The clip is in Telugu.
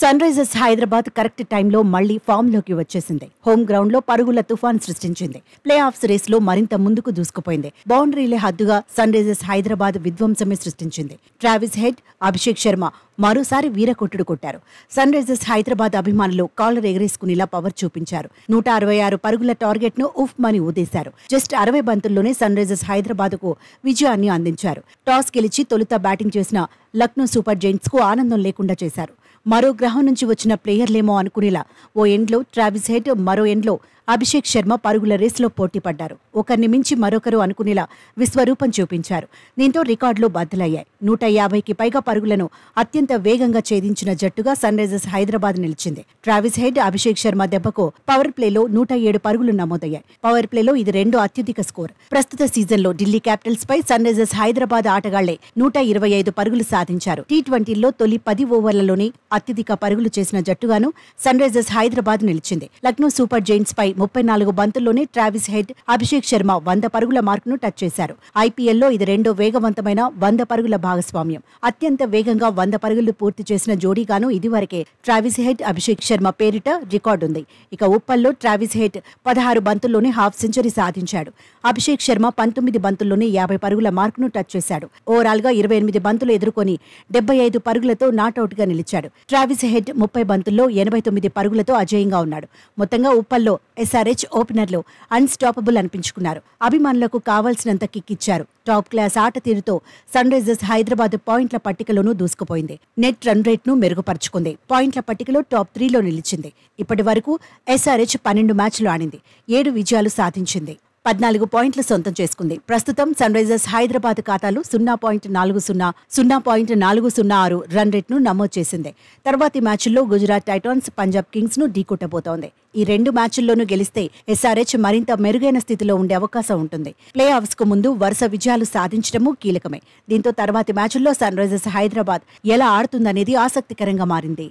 సన్ రైజర్స్ హైదరాబాద్ కరెక్ట్ టైంలో మళ్లీ ఫామ్లోకి వచ్చేసింది హోమ్ గ్రౌండ్ లో పరుగుల తుఫాన్ సృష్టించింది ప్లే ఆఫ్ రేస్ లో మరింత ముందుకు దూసుకుపోయింది బౌండరీలే హద్దుగా సన్ రైజర్స్ హైదరాబాద్ విధ్వంసమే సృష్టించింది ట్రావిస్ హెడ్ అభిషేక్ శర్మ మరోసారి వీరకొట్టుడు కొట్టారు సన్ రైజర్స్ హైదరాబాద్ అభిమానులు కాలర్ ఎగరేసుకునేలా పవర్ చూపించారు నూట అరవై ఆరు పరుగుల టార్గెట్ ను ఉఫ్ మని ఊదేశారు జస్ట్ అరవై బంతుల్లోనే సన్ రైజర్స్ హైదరాబాద్ కు విజయాన్ని అందించారు టాస్ గెలిచి తొలుత బ్యాటింగ్ చేసిన లక్నో సూపర్ జైంట్స్ కు ఆనందం లేకుండా చేశారు మరో గ్రహం నుంచి వచ్చిన ప్లేయర్లేమో అనుకునేలా ఓ ఎండ్లో ట్రావిస్ హెడ్ మరో ఎండ్లో అభిషేక్ శర్మ పరుగుల రేసులో పోటీపడ్డారు ఒకరిని మించి మరొకరు అనుకునేలా విశ్వరూపం చూపించారు దీంతో రికార్డులు బద్దలయ్యాయి నూట యాభైకి పైగా పరుగులను అత్యంత వేగంగా ఛేదించిన జట్టుగా సన్ రైజర్స్ హైదరాబాద్ నిలిచింది ట్రావిస్ హెడ్ అభిషేక్ శర్మ దెబ్బకు పవర్ ప్లేలో నూట ఏడు పరుగులు నమోదయ్యాయి పవర్ ప్లేలో ఇది రెండో అత్యధిక స్కోర్ ప్రస్తుత సీజన్లో ఢిల్లీ క్యాపిటల్స్ పై సన్ రైజర్స్ హైదరాబాద్ ఆటగాళ్లే నూట ఇరవై ఐదు పరుగులు సాధించారు టీ ట్వంటీలో తొలి పది ఓవర్లలోనే అత్యధిక పరుగులు చేసిన జట్టుగాను సన్ రైజర్స్ హైదరాబాద్ నిలిచింది లక్నో సూపర్ జైంట్స్ పై ముప్పై నాలుగు బంతుల్లోనే ట్రావిస్ హెడ్ అభిషేక్ శర్మ వంద పరుగుల మార్కును టచ్ చేశారు ఐపీఎల్లో ఇది రెండో వేగవంతమైన వంద పరుగుల భాగస్వామ్యం అత్యంత వేగంగా వంద పరుగులు పూర్తి చేసిన జోడీగాను ఇదివరకే ట్రావిస్ హెడ్ అభిషేక్ శర్మ పేరిట రికార్డుంది ఇక ఉప్పల్లో ట్రావిస్ హెడ్ పదహారు బంతుల్లోనే హాఫ్ సెంచరీ సాధించాడు అభిషేక్ శర్మ పంతొమ్మిది బంతుల్లోనే యాభై పరుగుల మార్కును టచ్ చేశాడు ఓవరాల్గా ఇరవై ఎనిమిది బంతులు ఎదుర్కొని డెబ్బై ఐదు పరుగులతో గా నిలిచాడు ట్రావిస్ హెడ్ ముప్పై బంతుల్లో ఎనభై తొమ్మిది పరుగులతో అజేయంగా ఉన్నాడు మొత్తంగా ఉప్పల్లో ఎస్ఆర్హెచ్ ఓపెనర్లు అన్స్టాపబుల్ అనిపించుకున్నారు అభిమానులకు కావాల్సినంత కిక్ ఇచ్చారు టాప్ క్లాస్ ఆట తీరుతో సన్ రైజర్స్ హైదరాబాద్ పాయింట్ల పట్టికలోనూ దూసుకుపోయింది నెట్ రన్ రేట్ను మెరుగుపరుచుకుంది పాయింట్ల పట్టికలో టాప్ త్రీలో నిలిచింది ఇప్పటి వరకు ఎస్ఆర్హెచ్ పన్నెండు మ్యాచ్లు ఆడింది ఏడు విజయాలు సాధించింది పద్నాలుగు పాయింట్లు సొంతం చేసుకుంది ప్రస్తుతం సన్ రైజర్స్ హైదరాబాద్ ఖాతాలు సున్నా పాయింట్ నాలుగు సున్నా సున్నా పాయింట్ నాలుగు సున్నా ఆరు రన్ రేట్ను నమోదు చేసింది తర్వాతి మ్యాచ్ల్లో గుజరాత్ టైటాన్స్ పంజాబ్ కింగ్స్ ను ఢీకొట్టబోతోంది ఈ రెండు మ్యాచ్ల్లోనూ గెలిస్తే ఎస్ఆర్హెచ్ మరింత మెరుగైన స్థితిలో ఉండే అవకాశం ఉంటుంది ప్లే కు ముందు వరుస విజయాలు సాధించడము కీలకమే దీంతో తర్వాతి మ్యాచ్ల్లో సన్ రైజర్స్ హైదరాబాద్ ఎలా ఆడుతుందనేది ఆసక్తికరంగా మారింది